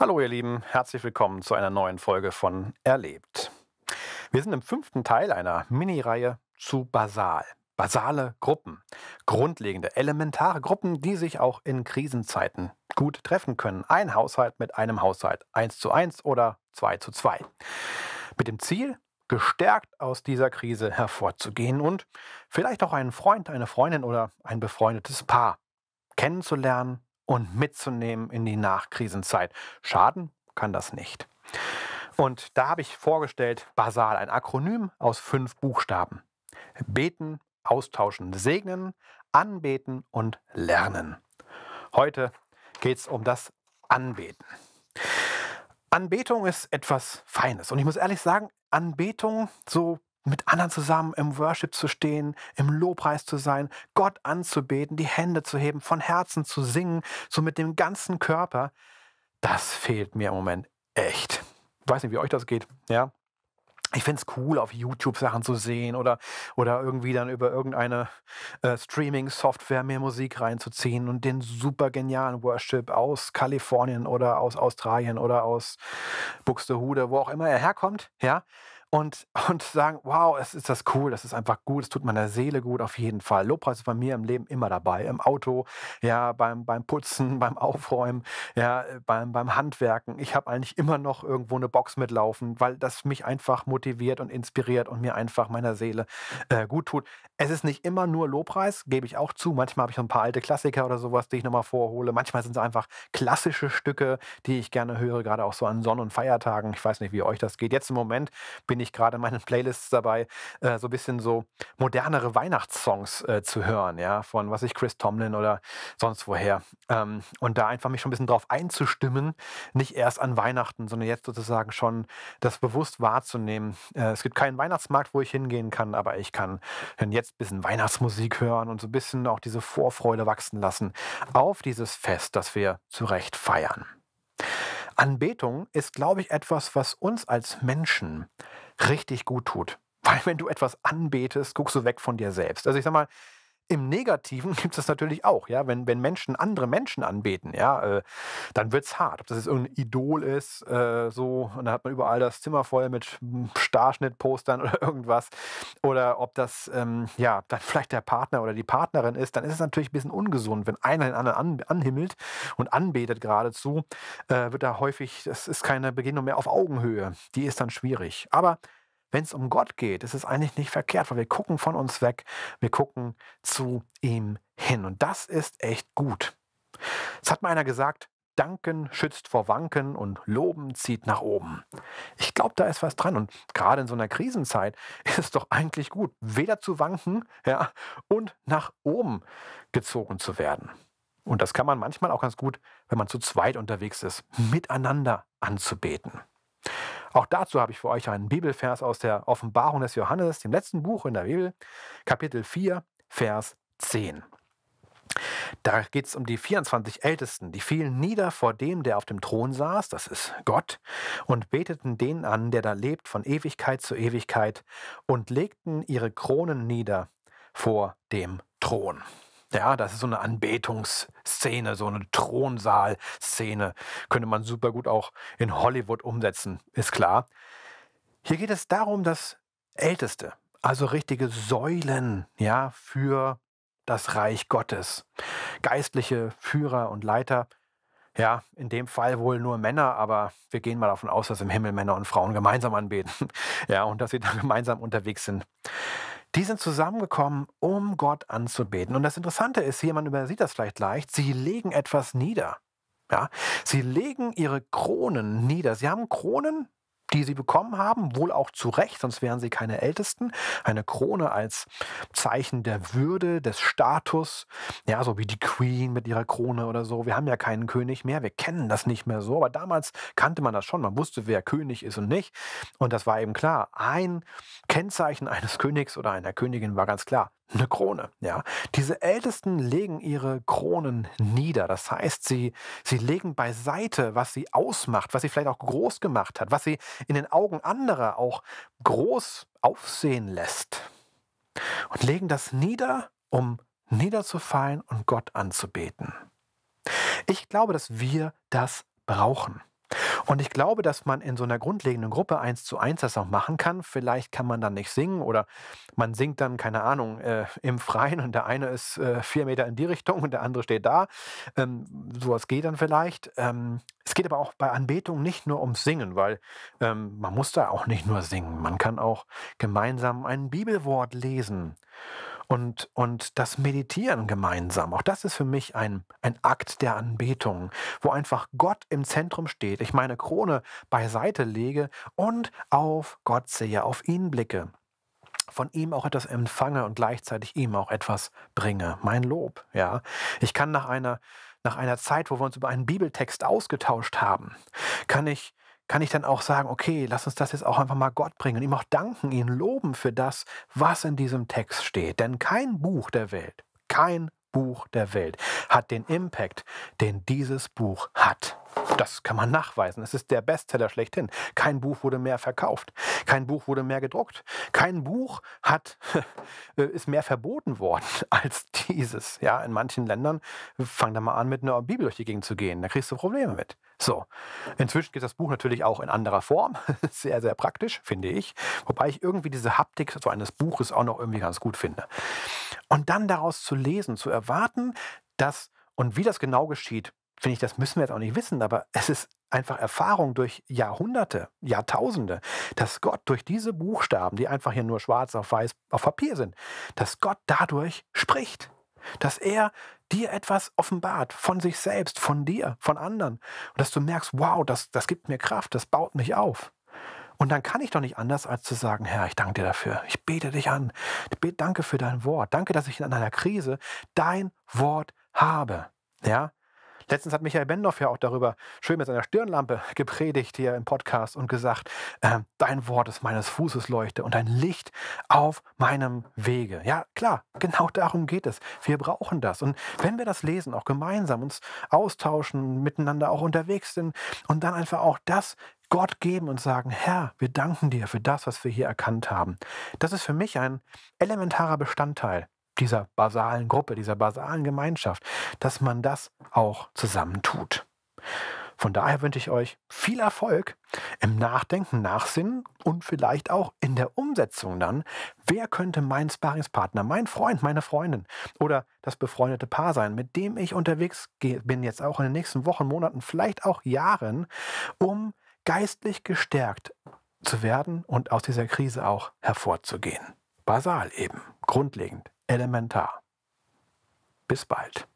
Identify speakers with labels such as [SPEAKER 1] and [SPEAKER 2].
[SPEAKER 1] Hallo ihr Lieben, herzlich willkommen zu einer neuen Folge von Erlebt. Wir sind im fünften Teil einer Mini-Reihe zu Basal. Basale Gruppen, grundlegende, elementare Gruppen, die sich auch in Krisenzeiten gut treffen können. Ein Haushalt mit einem Haushalt, eins zu eins oder zwei zu zwei. Mit dem Ziel, gestärkt aus dieser Krise hervorzugehen und vielleicht auch einen Freund, eine Freundin oder ein befreundetes Paar kennenzulernen, und mitzunehmen in die Nachkrisenzeit. Schaden kann das nicht. Und da habe ich vorgestellt Basal, ein Akronym aus fünf Buchstaben. Beten, austauschen, segnen, anbeten und lernen. Heute geht es um das Anbeten. Anbetung ist etwas Feines. Und ich muss ehrlich sagen, Anbetung, so mit anderen zusammen im Worship zu stehen, im Lobpreis zu sein, Gott anzubeten, die Hände zu heben, von Herzen zu singen, so mit dem ganzen Körper, das fehlt mir im Moment echt. Ich weiß nicht, wie euch das geht, ja? Ich finde es cool, auf YouTube Sachen zu sehen oder, oder irgendwie dann über irgendeine äh, Streaming-Software mehr Musik reinzuziehen und den super genialen Worship aus Kalifornien oder aus Australien oder aus Buxtehude, wo auch immer er herkommt, ja, und, und sagen, wow, es ist das cool, das ist einfach gut, es tut meiner Seele gut auf jeden Fall. Lobpreis ist bei mir im Leben immer dabei, im Auto, ja, beim, beim Putzen, beim Aufräumen, ja, äh, beim, beim Handwerken. Ich habe eigentlich immer noch irgendwo eine Box mitlaufen, weil das mich einfach motiviert und inspiriert und mir einfach meiner Seele äh, gut tut. Es ist nicht immer nur Lobpreis, gebe ich auch zu. Manchmal habe ich so ein paar alte Klassiker oder sowas, die ich nochmal vorhole. Manchmal sind es einfach klassische Stücke, die ich gerne höre, gerade auch so an Sonn- und Feiertagen. Ich weiß nicht, wie euch das geht. Jetzt im Moment bin bin ich gerade in meinen Playlists dabei, äh, so ein bisschen so modernere Weihnachtssongs äh, zu hören, ja, von was ich Chris Tomlin oder sonst woher. Ähm, und da einfach mich schon ein bisschen drauf einzustimmen, nicht erst an Weihnachten, sondern jetzt sozusagen schon das bewusst wahrzunehmen. Äh, es gibt keinen Weihnachtsmarkt, wo ich hingehen kann, aber ich kann jetzt ein bisschen Weihnachtsmusik hören und so ein bisschen auch diese Vorfreude wachsen lassen auf dieses Fest, das wir zu Recht feiern. Anbetung ist, glaube ich, etwas, was uns als Menschen richtig gut tut. Weil wenn du etwas anbetest, guckst du weg von dir selbst. Also ich sag mal, im Negativen gibt es das natürlich auch, ja, wenn, wenn Menschen andere Menschen anbeten, ja, äh, dann wird es hart. Ob das jetzt irgendein Idol ist, äh, so, und dann hat man überall das Zimmer voll mit Starschnittpostern oder irgendwas. Oder ob das ähm, ja dann vielleicht der Partner oder die Partnerin ist, dann ist es natürlich ein bisschen ungesund, wenn einer den anderen an, anhimmelt und anbetet geradezu, äh, wird da häufig, das ist keine Begegnung mehr auf Augenhöhe. Die ist dann schwierig. Aber wenn es um Gott geht, ist es eigentlich nicht verkehrt, weil wir gucken von uns weg, wir gucken zu ihm hin. Und das ist echt gut. Es hat mal einer gesagt, Danken schützt vor Wanken und Loben zieht nach oben. Ich glaube, da ist was dran. Und gerade in so einer Krisenzeit ist es doch eigentlich gut, weder zu wanken ja, und nach oben gezogen zu werden. Und das kann man manchmal auch ganz gut, wenn man zu zweit unterwegs ist, miteinander anzubeten. Auch dazu habe ich für euch einen Bibelvers aus der Offenbarung des Johannes, dem letzten Buch in der Bibel, Kapitel 4, Vers 10. Da geht es um die 24 Ältesten, die fielen nieder vor dem, der auf dem Thron saß, das ist Gott, und beteten den an, der da lebt von Ewigkeit zu Ewigkeit, und legten ihre Kronen nieder vor dem Thron. Ja, das ist so eine Anbetungsszene, so eine Thronsaalszene. Könnte man super gut auch in Hollywood umsetzen, ist klar. Hier geht es darum, dass Älteste, also richtige Säulen, ja, für das Reich Gottes, geistliche Führer und Leiter, ja, in dem Fall wohl nur Männer, aber wir gehen mal davon aus, dass im Himmel Männer und Frauen gemeinsam anbeten. Ja, und dass sie da gemeinsam unterwegs sind. Die sind zusammengekommen, um Gott anzubeten. Und das Interessante ist hier, man übersieht das vielleicht leicht, sie legen etwas nieder. Ja, sie legen ihre Kronen nieder. Sie haben Kronen, die sie bekommen haben, wohl auch zu Recht, sonst wären sie keine Ältesten. Eine Krone als Zeichen der Würde, des Status, ja, so wie die Queen mit ihrer Krone oder so. Wir haben ja keinen König mehr, wir kennen das nicht mehr so, aber damals kannte man das schon, man wusste, wer König ist und nicht. Und das war eben klar. Ein Kennzeichen eines Königs oder einer Königin war ganz klar, eine Krone. Ja, diese Ältesten legen ihre Kronen nieder. Das heißt, sie, sie legen beiseite, was sie ausmacht, was sie vielleicht auch groß gemacht hat, was sie in den Augen anderer auch groß aufsehen lässt. Und legen das nieder, um niederzufallen und Gott anzubeten. Ich glaube, dass wir das brauchen. Und ich glaube, dass man in so einer grundlegenden Gruppe eins zu eins das auch machen kann. Vielleicht kann man dann nicht singen oder man singt dann, keine Ahnung, äh, im Freien und der eine ist äh, vier Meter in die Richtung und der andere steht da. Ähm, sowas geht dann vielleicht. Ähm, es geht aber auch bei Anbetung nicht nur ums Singen, weil ähm, man muss da auch nicht nur singen. Man kann auch gemeinsam ein Bibelwort lesen und, und das Meditieren gemeinsam. Auch das ist für mich ein, ein Akt der Anbetung, wo einfach Gott im Zentrum steht, ich meine Krone beiseite lege und auf Gott sehe, auf ihn blicke von ihm auch etwas empfange und gleichzeitig ihm auch etwas bringe. Mein Lob, ja. Ich kann nach einer, nach einer Zeit, wo wir uns über einen Bibeltext ausgetauscht haben, kann ich kann ich dann auch sagen, okay, lass uns das jetzt auch einfach mal Gott bringen und ihm auch danken, ihn loben für das, was in diesem Text steht. Denn kein Buch der Welt, kein Buch der Welt hat den Impact, den dieses Buch hat. Das kann man nachweisen. Es ist der Bestseller schlechthin. Kein Buch wurde mehr verkauft. Kein Buch wurde mehr gedruckt. Kein Buch hat, äh, ist mehr verboten worden als dieses. Ja, in manchen Ländern fang da mal an, mit einer Bibel durch die Gegend zu gehen. Da kriegst du Probleme mit. So, inzwischen geht das Buch natürlich auch in anderer Form. Sehr, sehr praktisch, finde ich. Wobei ich irgendwie diese Haptik so eines Buches auch noch irgendwie ganz gut finde. Und dann daraus zu lesen, zu erwarten, dass und wie das genau geschieht, finde ich, das müssen wir jetzt auch nicht wissen, aber es ist einfach Erfahrung durch Jahrhunderte, Jahrtausende, dass Gott durch diese Buchstaben, die einfach hier nur schwarz auf weiß auf Papier sind, dass Gott dadurch spricht, dass er dir etwas offenbart von sich selbst, von dir, von anderen und dass du merkst, wow, das, das gibt mir Kraft, das baut mich auf. Und dann kann ich doch nicht anders, als zu sagen, Herr, ich danke dir dafür. Ich bete dich an. Danke für dein Wort. Danke, dass ich in einer Krise dein Wort habe. Ja, Letztens hat Michael Bendorf ja auch darüber schön mit seiner Stirnlampe gepredigt hier im Podcast und gesagt, äh, dein Wort ist meines Fußes Leuchte und ein Licht auf meinem Wege. Ja, klar, genau darum geht es. Wir brauchen das. Und wenn wir das lesen, auch gemeinsam uns austauschen, miteinander auch unterwegs sind und dann einfach auch das Gott geben und sagen, Herr, wir danken dir für das, was wir hier erkannt haben. Das ist für mich ein elementarer Bestandteil dieser basalen Gruppe, dieser basalen Gemeinschaft, dass man das auch zusammentut. Von daher wünsche ich euch viel Erfolg im Nachdenken, Nachsinnen und vielleicht auch in der Umsetzung dann. Wer könnte mein Sparingspartner, mein Freund, meine Freundin oder das befreundete Paar sein, mit dem ich unterwegs bin, jetzt auch in den nächsten Wochen, Monaten, vielleicht auch Jahren, um geistlich gestärkt zu werden und aus dieser Krise auch hervorzugehen? Basal eben, grundlegend elementar. Bis bald.